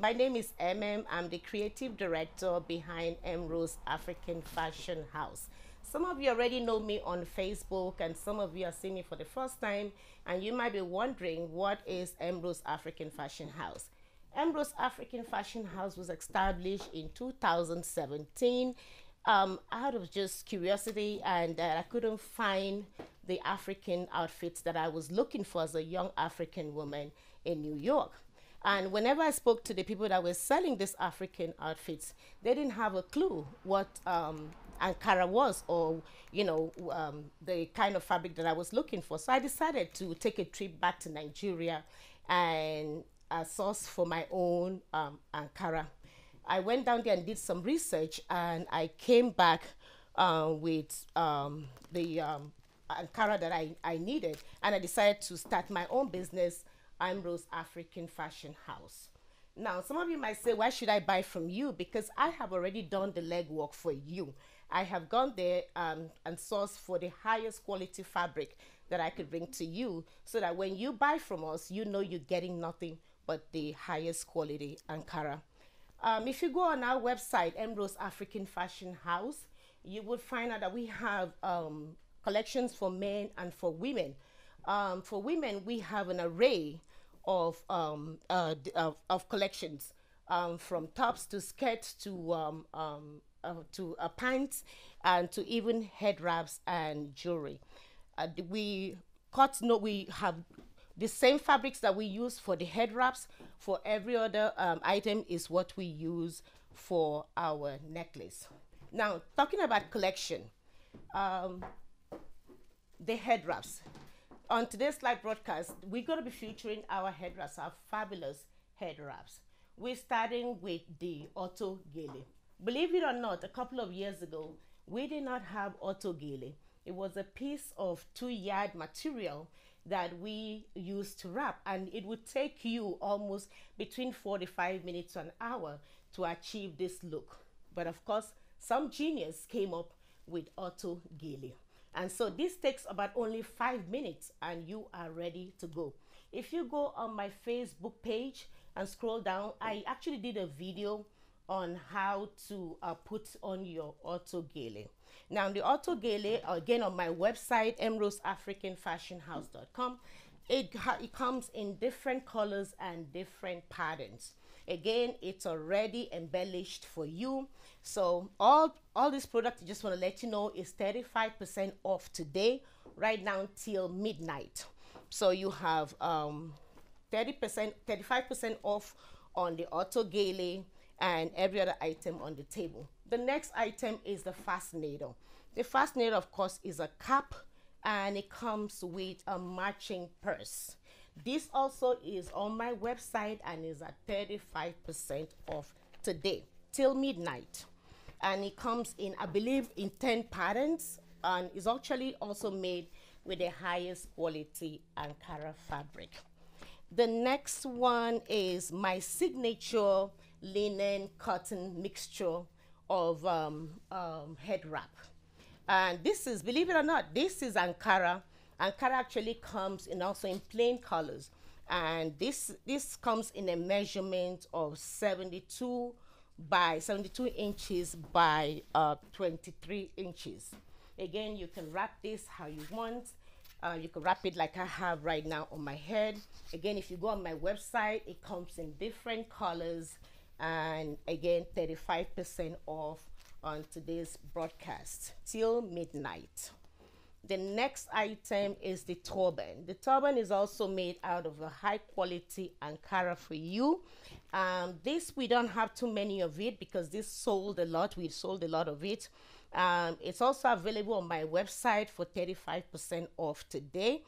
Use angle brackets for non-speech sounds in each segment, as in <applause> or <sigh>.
My name is MM. I'm the creative director behind Emrose African Fashion House. Some of you already know me on Facebook, and some of you are seeing me for the first time. And you might be wondering what is Emrose African Fashion House? Emrose African Fashion House was established in 2017 um, out of just curiosity, and uh, I couldn't find the African outfits that I was looking for as a young African woman in New York. And whenever I spoke to the people that were selling these African outfits, they didn't have a clue what um, Ankara was or, you know, um, the kind of fabric that I was looking for. So I decided to take a trip back to Nigeria and uh, source for my own um, Ankara. I went down there and did some research and I came back uh, with um, the um, Ankara that I, I needed. And I decided to start my own business, i African Fashion House. Now, some of you might say, why should I buy from you? Because I have already done the legwork for you. I have gone there um, and sourced for the highest quality fabric that I could bring to you so that when you buy from us, you know you're getting nothing but the highest quality Ankara. Um, if you go on our website, Emrose African Fashion House, you will find out that we have um, collections for men and for women. Um, for women, we have an array of um, uh, of, of, collections um, from tops to skirts to um, um, uh, to uh, pants and to even head wraps and jewelry. Uh, we cut no, we have the same fabrics that we use for the head wraps for every other um, item is what we use for our necklace. Now, talking about collection, um, the head wraps. On today's live broadcast, we're going to be featuring our head wraps, our fabulous head wraps. We're starting with the Otto Gele. Believe it or not, a couple of years ago, we did not have Otto Gele. It was a piece of two yard material that we used to wrap, and it would take you almost between 45 minutes to an hour to achieve this look. But of course, some genius came up with Otto Gele. And so this takes about only five minutes and you are ready to go. If you go on my Facebook page and scroll down, I actually did a video on how to uh, put on your auto gele. Now the auto gele, again on my website, emroseafricanfashionhouse.com, it, it comes in different colors and different patterns. Again, it's already embellished for you. So all, all this product, I just want to let you know, is 35% off today, right now till midnight. So you have um, 30%, 35% off on the auto galley and every other item on the table. The next item is the fascinator. The fascinator, of course, is a cap and it comes with a matching purse. This also is on my website and is at 35% off today till midnight. And it comes in, I believe, in 10 patterns and is actually also made with the highest quality Ankara fabric. The next one is my signature linen cotton mixture of um, um, head wrap. And this is, believe it or not, this is Ankara Ankara actually comes in also in plain colors. And this, this comes in a measurement of 72 by 72 inches by uh, 23 inches. Again, you can wrap this how you want. Uh, you can wrap it like I have right now on my head. Again, if you go on my website, it comes in different colors. And again, 35% off on today's broadcast till midnight. The next item is the turban. The turban is also made out of a high quality Ankara for you. Um, this we don't have too many of it because this sold a lot. We sold a lot of it. Um, it's also available on my website for 35% off today.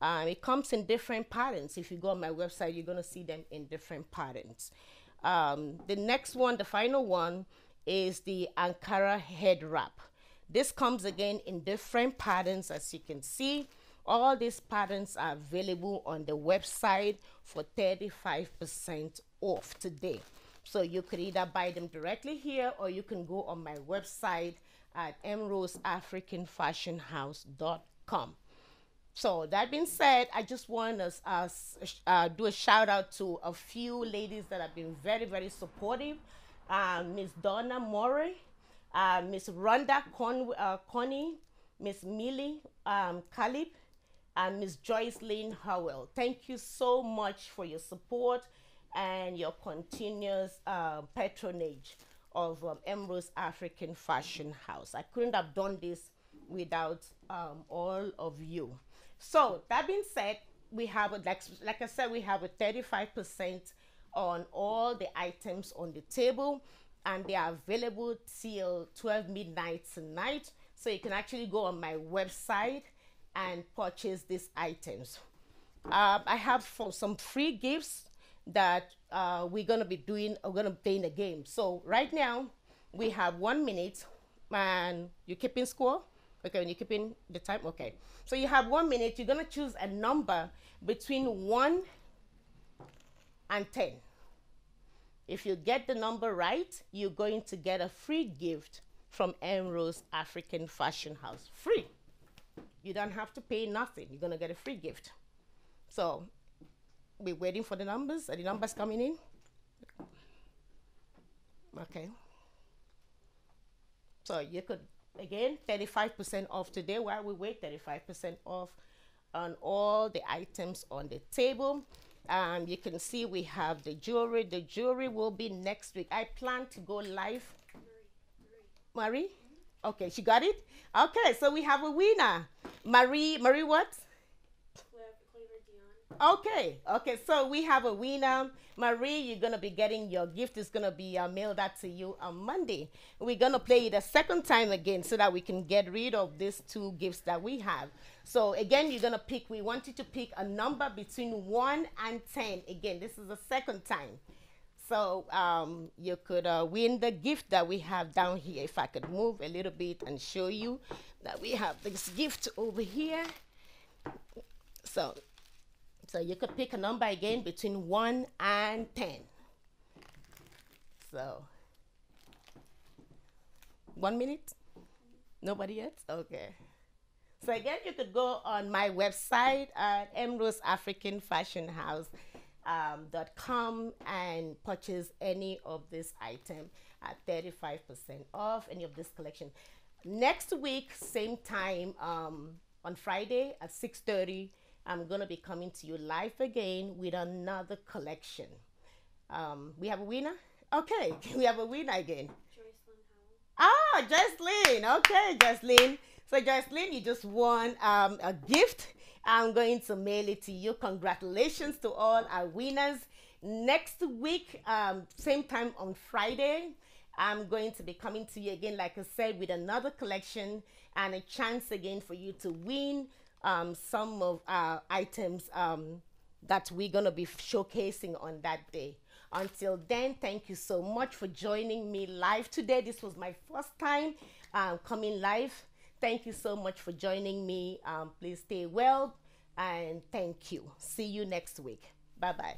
Um, it comes in different patterns. If you go on my website, you're going to see them in different patterns. Um, the next one, the final one, is the Ankara head wrap. This comes again in different patterns as you can see. All these patterns are available on the website for 35% off today. So you could either buy them directly here or you can go on my website at mroseafricanfashionhouse.com. So that being said, I just want to uh, uh, do a shout out to a few ladies that have been very, very supportive. Uh, Miss Donna Murray, uh, Miss Rhonda Con- uh, Connie, Miss Millie um, Calip, and Miss Joyce Lynn Howell. Thank you so much for your support and your continuous uh, patronage of um, African Fashion House. I couldn't have done this without um, all of you. So that being said, we have a, like, like I said, we have a 35% on all the items on the table and they are available till 12 midnight tonight. So you can actually go on my website and purchase these items. Uh, I have for some free gifts that uh, we're gonna be doing. We're gonna be playing a game. So right now we have one minute, and you keeping score. Okay, and you keeping the time. Okay, so you have one minute. You're gonna choose a number between one and ten. If you get the number right, you're going to get a free gift from Enrose African Fashion House. Free. You don't have to pay nothing. You're going to get a free gift. So we're waiting for the numbers. Are the numbers coming in? Okay. So you could, again, 35% off today while we wait, 35% off on all the items on the table. Um, you can see we have the jewelry. The jewelry will be next week. I plan to go live. Marie? Okay, she got it? Okay, so we have a winner. Marie, Marie what? Okay, okay. So we have a winner. Marie, you're going to be getting your gift. It's going to be uh, mailed out to you on Monday. We're going to play it a second time again so that we can get rid of these two gifts that we have. So again, you're going to pick, we want you to pick a number between 1 and 10. Again, this is the second time. So um, you could uh, win the gift that we have down here. If I could move a little bit and show you that we have this gift over here. So so you could pick a number again between 1 and 10. So, one minute? Nobody yet? Okay. So again, you could go on my website at emroseafricanfashionhouse.com um, and purchase any of this item at 35% off any of this collection. Next week, same time um, on Friday at 6.30 I'm going to be coming to you live again with another collection. Um, we have a winner? Okay, <laughs> we have a winner again. Ah, Joycelyn. Okay, Joycelyn. So, Joycelyn, you just won um, a gift. I'm going to mail it to you. Congratulations to all our winners. Next week, um, same time on Friday, I'm going to be coming to you again, like I said, with another collection and a chance again for you to win um, some of our items um, that we're going to be showcasing on that day. Until then, thank you so much for joining me live today. This was my first time um, coming live. Thank you so much for joining me. Um, please stay well and thank you. See you next week. Bye bye.